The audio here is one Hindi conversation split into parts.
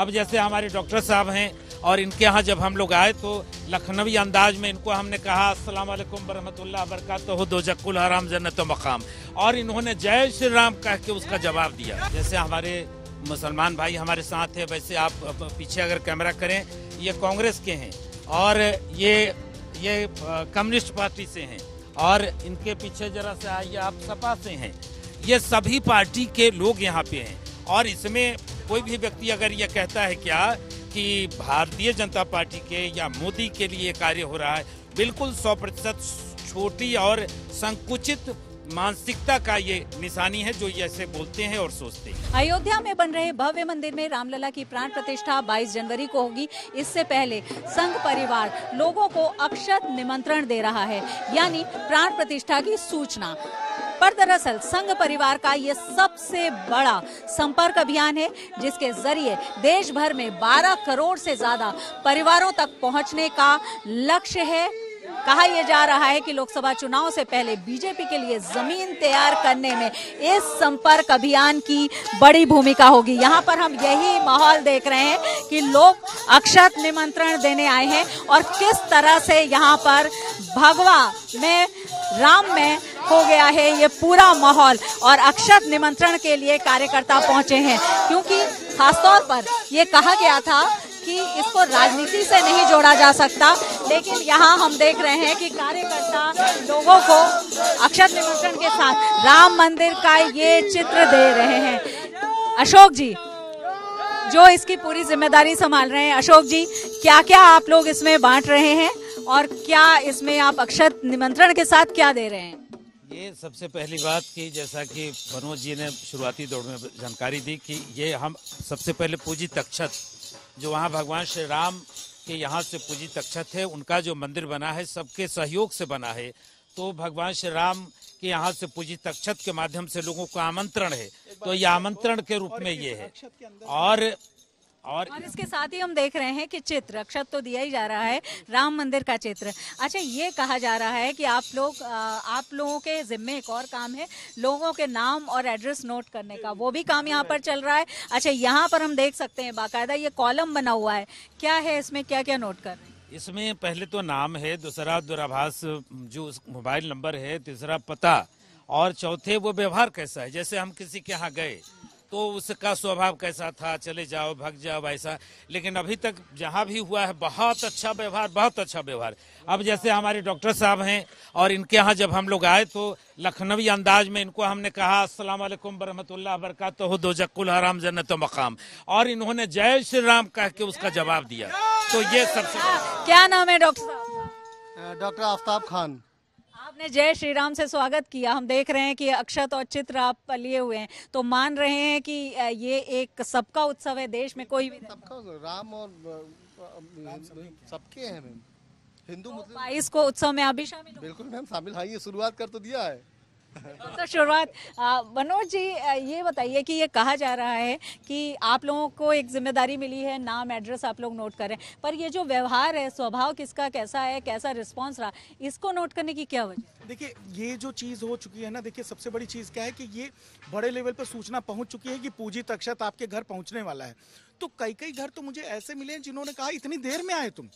अब जैसे हमारे डॉक्टर साहब हैं और इनके यहाँ जब हम लोग आए तो लखनवी अंदाज में इनको हमने कहा अस्सलाम वालेकुम वरहमतुल्लाह बरकत हो दो जक्ल हराम जन्नत मकाम और इन्होंने जय श्री राम कह के उसका जवाब दिया जैसे हमारे मुसलमान भाई हमारे साथ हैं वैसे आप पीछे अगर कैमरा करें ये कांग्रेस के हैं और ये ये कम्युनिस्ट पार्टी से हैं और इनके पीछे जरा से आइए आप सपा से हैं ये सभी पार्टी के लोग यहाँ पे हैं और इसमें कोई भी व्यक्ति अगर ये कहता है क्या कि भारतीय जनता पार्टी के या मोदी के लिए कार्य हो रहा है बिल्कुल सौ प्रतिशत छोटी और संकुचित मानसिकता का ये निशानी है जो ये ऐसे बोलते हैं और सोचते हैं अयोध्या में बन रहे भव्य मंदिर में रामलला की प्राण प्रतिष्ठा 22 जनवरी को होगी इससे पहले संघ परिवार लोगों को अक्षत निमंत्रण दे रहा है यानी प्राण प्रतिष्ठा की सूचना पर दरअसल संघ परिवार का ये सबसे बड़ा संपर्क अभियान है जिसके जरिए देश भर में 12 करोड़ से ज्यादा परिवारों तक पहुंचने का लक्ष्य है कहा यह जा रहा है कि लोकसभा चुनाव से पहले बीजेपी के लिए जमीन तैयार करने में इस संपर्क अभियान की बड़ी भूमिका होगी यहाँ पर हम यही माहौल देख रहे हैं कि लोग अक्षत निमंत्रण देने आए हैं और किस तरह से यहाँ पर भगवा में राम में हो गया है ये पूरा माहौल और अक्षत निमंत्रण के लिए कार्यकर्ता पहुंचे हैं क्योंकि खासतौर पर ये कहा गया था कि इसको राजनीति से नहीं जोड़ा जा सकता लेकिन यहाँ हम देख रहे हैं कि कार्यकर्ता लोगों को अक्षत निमंत्रण के साथ राम मंदिर का ये चित्र दे रहे हैं अशोक जी जो इसकी पूरी जिम्मेदारी संभाल रहे हैं अशोक जी क्या क्या आप लोग इसमें बांट रहे हैं और क्या इसमें आप अक्षत निमंत्रण के साथ क्या दे रहे हैं ये सबसे पहली बात कि जैसा कि मनोज जी ने शुरुआती दौड़ में जानकारी दी कि ये हम सबसे पहले पूजी तक्षत जो वहाँ भगवान श्री राम के यहाँ से पूजी तक्षत है उनका जो मंदिर बना है सबके सहयोग से बना है तो भगवान श्री राम के यहाँ से पूजी तक्षत के माध्यम से लोगों को आमंत्रण है तो ये आमंत्रण के रूप में ये है और और, और इसके साथ ही हम देख रहे हैं कि चित्र अक्षत तो दिया ही जा रहा है राम मंदिर का चित्र अच्छा ये कहा जा रहा है कि आप लोग आप लोगों के जिम्मे एक और काम है लोगों के नाम और एड्रेस नोट करने का वो भी काम यहाँ पर चल रहा है अच्छा यहाँ पर हम देख सकते हैं बाकायदा ये कॉलम बना हुआ है क्या है इसमें क्या क्या नोट कर इसमें पहले तो नाम है दूसरा दूराभास जो मोबाइल नंबर है तीसरा पता और चौथे वो व्यवहार कैसा है जैसे हम किसी के यहाँ गए तो उसका स्वभाव कैसा था चले जाओ भग जाओ ऐसा लेकिन अभी तक जहाँ भी हुआ है बहुत अच्छा व्यवहार बहुत अच्छा व्यवहार अब जैसे हमारे डॉक्टर साहब हैं और इनके यहाँ जब हम लोग आए तो लखनवी अंदाज में इनको हमने कहा असलम वरहमतुल्ला बरकत हो दो जक्ल हराम जन्नत मकाम और इन्होंने जय श्री राम कह के उसका जवाब दिया तो ये सबसे क्या नाम है डॉक्टर साहब डॉक्टर आफ्ताब खान आपने जय श्री राम से स्वागत किया हम देख रहे हैं कि अक्षत और चित्र आप लिए हुए हैं तो मान रहे हैं कि ये एक सबका उत्सव है देश में कोई भी सबका राम और सबके हैं मैम हिंदू तो मुस्लिम को उत्सव में आप भी शामिल बिल्कुल मैम शामिल हाँ ये शुरुआत कर तो दिया है तो शुरुआत मनोज जी ये बताइए कि ये कहा जा रहा है कि आप लोगों को एक जिम्मेदारी मिली है नाम एड्रेस आप लोग नोट करें पर ये जो व्यवहार है स्वभाव किसका कैसा है कैसा रिस्पांस रहा इसको नोट करने की क्या वजह देखिए ये जो चीज़ हो चुकी है ना देखिए सबसे बड़ी चीज़ क्या है कि ये बड़े लेवल पर सूचना पहुँच चुकी है कि पूंजी तक्षत आपके घर पहुँचने वाला है तो कई कई घर तो मुझे ऐसे मिले हैं जिन्होंने कहा इतनी देर में आए तुम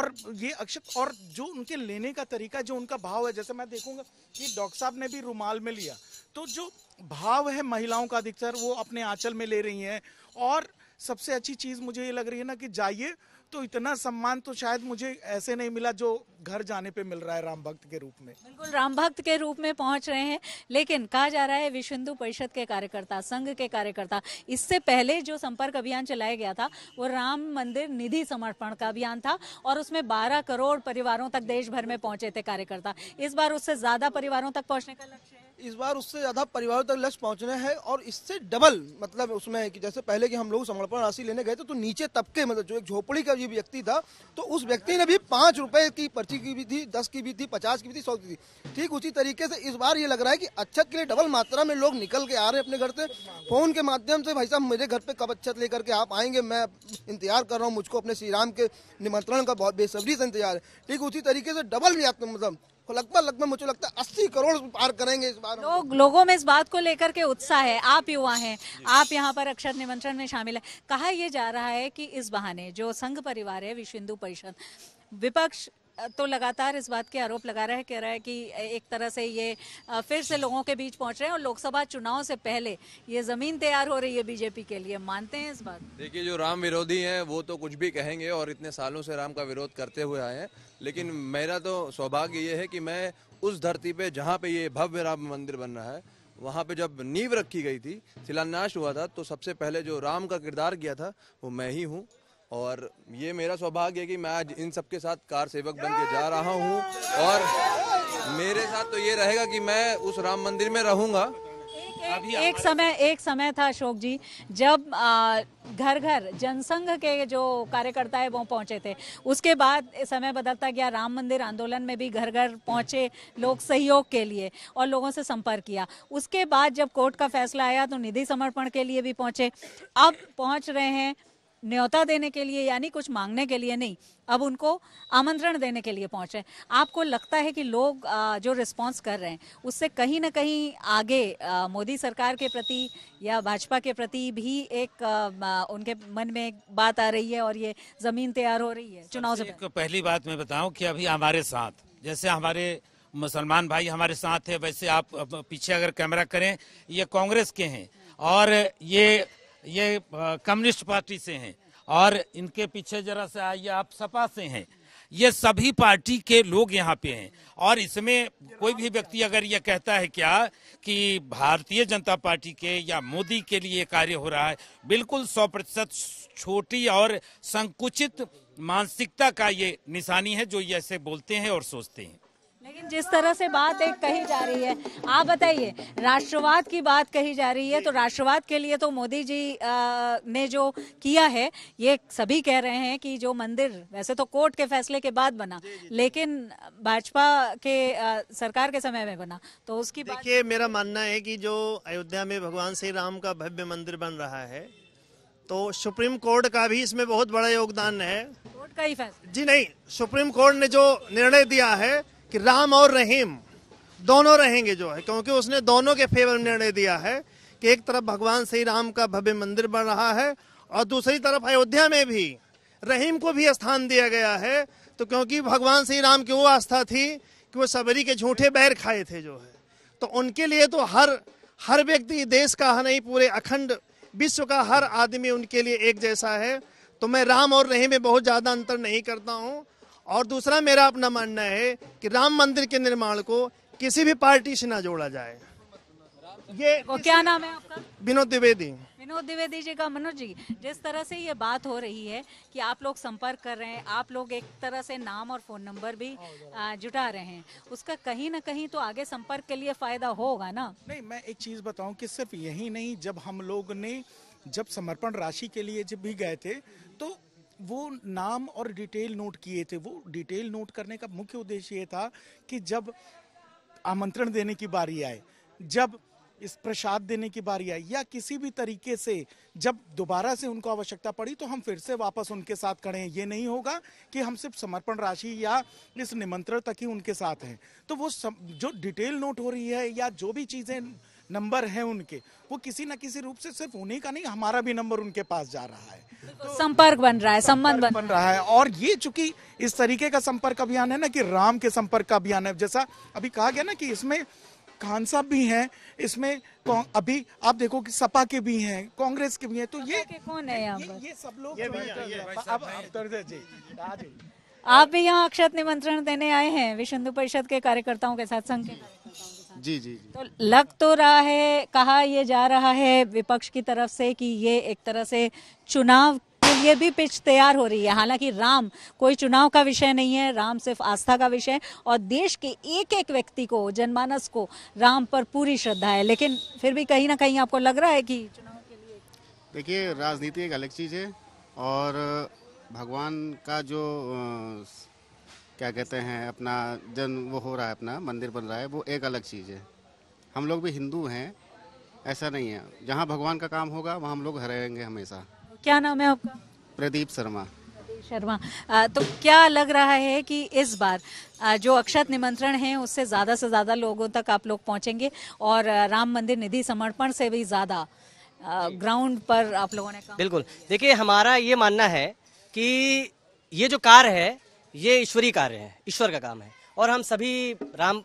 और ये अक्षत और जो उनके लेने का तरीका जो उनका भाव है जैसे मैं देखूंगा कि डॉक्टर साहब ने भी रुमाल में लिया तो जो भाव है महिलाओं का अधिकतर वो अपने आंचल में ले रही हैं और सबसे अच्छी चीज़ मुझे ये लग रही है ना कि जाइए तो इतना सम्मान तो शायद मुझे ऐसे नहीं मिला जो घर जाने पे मिल रहा है राम भक्त के रूप में बिल्कुल राम भक्त के रूप में पहुंच रहे हैं लेकिन कहा जा रहा है विश्व हिंदू परिषद के कार्यकर्ता संघ के कार्यकर्ता इससे पहले जो संपर्क अभियान चलाया गया था वो राम मंदिर निधि समर्पण का अभियान था और उसमें बारह करोड़ परिवारों तक देश भर में पहुंचे थे कार्यकर्ता इस बार उससे ज्यादा परिवारों तक पहुंचने का लक्ष्य है इस बार उससे ज़्यादा परिवारों तक लक्ष्य पहुंचना है और इससे डबल मतलब उसमें कि जैसे पहले कि हम लोग समर्पण राशि लेने गए थे तो नीचे तबके मतलब जो एक झोपड़ी का जो व्यक्ति था तो उस व्यक्ति ने भी पाँच रुपये की पर्ची की भी थी दस की भी थी पचास की भी थी सौ की थी ठीक उसी तरीके से इस बार ये लग रहा है कि अच्छत के लिए डबल मात्रा में लोग निकल के आ रहे हैं अपने घर से फ़ोन के माध्यम से भाई साहब मेरे घर पर कब अच्छत लेकर के आप आएंगे मैं इंतजार कर रहा हूँ मुझको अपने श्री राम के निमंत्रण का बहुत बेसब्री से इंतजार है ठीक उसी तरीके से डबल मतलब लगभग लगभग मुझे लगता है अस्सी करोड़ पार करेंगे इस बार लोग लोगों में इस बात को लेकर के उत्साह है आप युवा हैं आप यहाँ पर अक्षर निमंत्रण में शामिल है कहा यह जा रहा है कि इस बहाने जो संघ परिवार है विश्व हिंदू परिषद विपक्ष तो लगातार इस बात के आरोप लगा रहा है कह रहा है कि एक तरह से ये फिर से लोगों के बीच पहुंच रहे हैं और लोकसभा चुनाव से पहले ये जमीन तैयार हो रही है बीजेपी के लिए मानते हैं इस बात देखिए जो राम विरोधी हैं वो तो कुछ भी कहेंगे और इतने सालों से राम का विरोध करते हुए आए हैं लेकिन मेरा तो सौभाग्य ये है कि मैं उस धरती पे जहाँ पे ये भव्य राम मंदिर बन रहा है वहाँ पे जब नींव रखी गई थी शिलान्यास हुआ था तो सबसे पहले जो राम का किरदार किया था वो मैं ही हूँ और ये मेरा सौभाग्य है कि मैं आज इन सबके साथ कार सेवक बन के जा रहा हूँ और मेरे साथ तो ये रहेगा कि मैं उस राम मंदिर में रहूंगा एक, एक समय एक समय था अशोक जी जब आ, घर घर जनसंघ के जो कार्यकर्ता है वो पहुंचे थे उसके बाद समय बदलता गया राम मंदिर आंदोलन में भी घर घर पहुंचे लोग सहयोग के लिए और लोगों से संपर्क किया उसके बाद जब कोर्ट का फैसला आया तो निधि समर्पण के लिए भी पहुंचे अब पहुंच रहे हैं न्योता देने के लिए यानी कुछ मांगने के लिए नहीं अब उनको आमंत्रण देने के लिए पहुंचे आपको लगता है कि लोग जो रिस्पांस कर रहे हैं उससे कहीं ना कहीं आगे मोदी सरकार के प्रति या भाजपा के प्रति भी एक उनके मन में एक बात आ रही है और ये जमीन तैयार हो रही है चुनाव से पहली बात मैं बताऊँ की अभी हमारे साथ जैसे हमारे मुसलमान भाई हमारे साथ है वैसे आप पीछे अगर कैमरा करें ये कांग्रेस के हैं और ये ये कम्युनिस्ट पार्टी से हैं और इनके पीछे जरा से आइए आप सपा से हैं ये सभी पार्टी के लोग यहाँ पे हैं और इसमें कोई भी व्यक्ति अगर ये कहता है क्या कि भारतीय जनता पार्टी के या मोदी के लिए कार्य हो रहा है बिल्कुल सौ प्रतिशत छोटी और संकुचित मानसिकता का ये निशानी है जो ये ऐसे बोलते हैं और सोचते हैं लेकिन जिस तरह से बात एक कही जा रही है आप बताइए राष्ट्रवाद की बात कही जा रही है तो राष्ट्रवाद के लिए तो मोदी जी आ, ने जो किया है ये सभी कह रहे हैं कि जो मंदिर वैसे तो कोर्ट के फैसले के बाद बना लेकिन भाजपा के आ, सरकार के समय में बना तो उसकी देखिए मेरा मानना है कि जो अयोध्या में भगवान श्री राम का भव्य मंदिर बन रहा है तो सुप्रीम कोर्ट का भी इसमें बहुत बड़ा योगदान है कोर्ट का ही फैसला जी नहीं सुप्रीम कोर्ट ने जो निर्णय दिया है कि राम और रहीम दोनों रहेंगे जो है क्योंकि उसने दोनों के फेवर निर्णय दिया है कि एक तरफ भगवान श्री राम का भव्य मंदिर बन रहा है और दूसरी तरफ अयोध्या में भी रहीम को भी स्थान दिया गया है तो क्योंकि भगवान श्री राम की वो आस्था थी कि वो सबरी के झूठे बैर खाए थे जो है तो उनके लिए तो हर हर व्यक्ति देश का नहीं पूरे अखंड विश्व का हर आदमी उनके लिए एक जैसा है तो मैं राम और रहीम में बहुत ज़्यादा अंतर नहीं करता हूँ और दूसरा मेरा अपना मानना है कि राम मंदिर के निर्माण को किसी भी पार्टी से ना जोड़ा जाए ये वो तो क्या नाम है आपका विनोद द्विवेदी विनोद द्विवेदी जी का मनोज जी जिस तरह से ये बात हो रही है कि आप लोग संपर्क कर रहे हैं आप लोग एक तरह से नाम और फोन नंबर भी जुटा रहे हैं उसका कहीं ना कहीं तो आगे संपर्क के लिए फायदा होगा ना नहीं मैं एक चीज बताऊं कि सिर्फ यही नहीं जब हम लोग ने जब समर्पण राशि के लिए जब भी गए थे तो वो नाम और डिटेल नोट किए थे वो डिटेल नोट करने का मुख्य उद्देश्य ये था कि जब आमंत्रण देने की बारी आए जब इस प्रसाद देने की बारी आई या किसी भी तरीके से जब दोबारा से उनको आवश्यकता पड़ी तो हम फिर से वापस उनके साथ खड़े हैं ये नहीं होगा कि हम सिर्फ समर्पण राशि या इस निमंत्रण तक ही उनके साथ हैं तो वो सम, जो डिटेल नोट हो रही है या जो भी चीज़ें नंबर है उनके वो किसी न किसी रूप से सिर्फ उन्हीं का नहीं हमारा भी नंबर उनके पास जा रहा है तो संपर्क बन रहा है संबंध बन, बन रहा है और ये चूंकि इस तरीके का संपर्क अभियान है ना कि राम के संपर्क का अभियान है जैसा अभी कहा गया ना कि इसमें खान साहब भी हैं इसमें अभी आप देखो कि सपा के भी हैं कांग्रेस के भी हैं तो ये कौन है यहाँ ये, ये सब लोग आप भी यहाँ अक्षत निमंत्रण देने आए हैं विश्व हिंदू परिषद के कार्यकर्ताओं के साथ संघ के जी जी तो लग तो रहा है कहा ये जा रहा है विपक्ष की तरफ से कि ये एक तरह से चुनाव के लिए भी पिच तैयार हो रही है हालांकि राम कोई चुनाव का विषय नहीं है राम सिर्फ आस्था का विषय है और देश के एक एक व्यक्ति को जनमानस को राम पर पूरी श्रद्धा है लेकिन फिर भी कहीं ना कहीं आपको लग रहा है कि चुनाव के लिए देखिए राजनीति एक अलग चीज़ है और भगवान का जो क्या कहते हैं अपना जन वो हो रहा है अपना मंदिर बन रहा है वो एक अलग चीज़ है हम लोग भी हिंदू हैं ऐसा नहीं है जहाँ भगवान का काम होगा वहाँ हम लोग हरेंगे हमेशा क्या नाम है आपका प्रदीप शर्मा शर्मा तो क्या लग रहा है कि इस बार जो अक्षत निमंत्रण है उससे ज़्यादा से ज़्यादा लोगों तक आप लोग पहुंचेंगे और राम मंदिर निधि समर्पण से भी ज़्यादा ग्राउंड पर आप लोगों ने बिल्कुल देखिए हमारा ये मानना है कि ये जो कार है ये ईश्वरीय कार्य है ईश्वर का काम है और हम सभी राम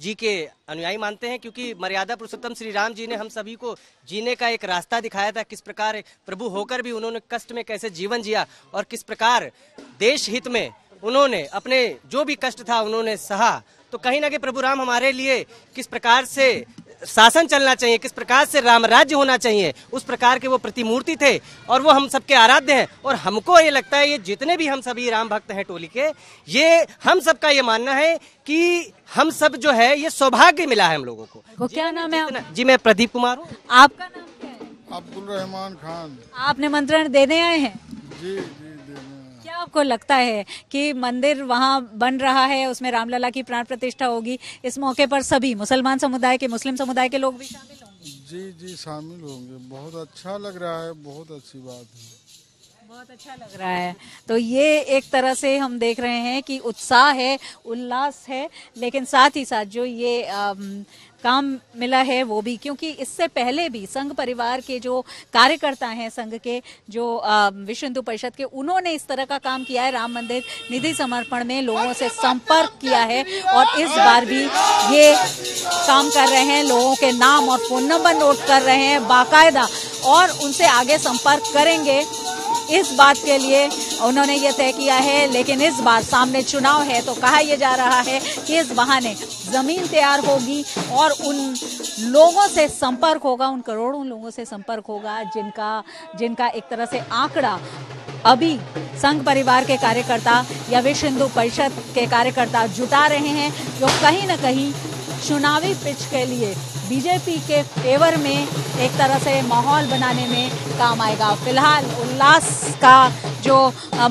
जी के अनुयायी मानते हैं क्योंकि मर्यादा पुरुषोत्तम श्री राम जी ने हम सभी को जीने का एक रास्ता दिखाया था किस प्रकार प्रभु होकर भी उन्होंने कष्ट में कैसे जीवन जिया और किस प्रकार देश हित में उन्होंने अपने जो भी कष्ट था उन्होंने सहा तो कहीं ना कहीं प्रभु राम हमारे लिए किस प्रकार से शासन चलना चाहिए किस प्रकार से राम राज्य होना चाहिए उस प्रकार के वो प्रतिमूर्ति थे और वो हम सबके आराध्य हैं और हमको ये लगता है ये जितने भी हम सभी राम भक्त हैं टोली के ये हम सबका ये मानना है कि हम सब जो है ये सौभाग्य मिला है हम लोगों को वो क्या नाम है जी मैं प्रदीप कुमार हूँ आपका नाम क्या है अब्दुल रहमान खान आपने मंत्रण देने आए हैं जी जी आपको लगता है कि मंदिर वहाँ बन रहा है उसमें रामलला की प्राण प्रतिष्ठा होगी इस मौके पर सभी मुसलमान समुदाय के मुस्लिम समुदाय के लोग भी शामिल होंगे जी जी शामिल होंगे बहुत अच्छा लग रहा है बहुत अच्छी बात है बहुत अच्छा लग रहा है तो ये एक तरह से हम देख रहे हैं कि उत्साह है उल्लास है लेकिन साथ ही साथ जो ये काम मिला है वो भी क्योंकि इससे पहले भी संघ परिवार के जो कार्यकर्ता हैं संघ के जो विश्व हिंदू परिषद के उन्होंने इस तरह का काम किया है राम मंदिर निधि समर्पण में लोगों से संपर्क किया है और इस बार भी ये काम कर रहे हैं लोगों के नाम और फोन नंबर नोट कर रहे हैं बाकायदा और उनसे आगे संपर्क करेंगे इस बात के लिए उन्होंने ये तय किया है लेकिन इस बार सामने चुनाव है तो कहा यह जा रहा है कि इस बहाने जमीन तैयार होगी और उन लोगों से संपर्क होगा उन करोड़ों लोगों से संपर्क होगा जिनका जिनका एक तरह से आंकड़ा अभी संघ परिवार के कार्यकर्ता या विश्व हिंदू परिषद के कार्यकर्ता जुटा रहे हैं जो कहीं ना कहीं चुनावी पिच के लिए बीजेपी के फेवर में एक तरह से माहौल बनाने में काम आएगा फिलहाल उल्लास का जो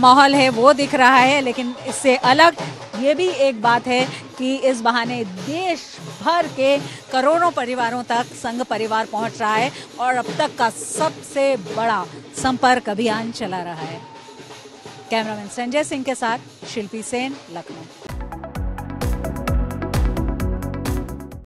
माहौल है वो दिख रहा है लेकिन इससे अलग ये भी एक बात है कि इस बहाने देश भर के करोड़ों परिवारों तक संघ परिवार पहुंच रहा है और अब तक का सबसे बड़ा संपर्क अभियान चला रहा है कैमरामैन संजय सिंह के साथ शिल्पी सेन लखनऊ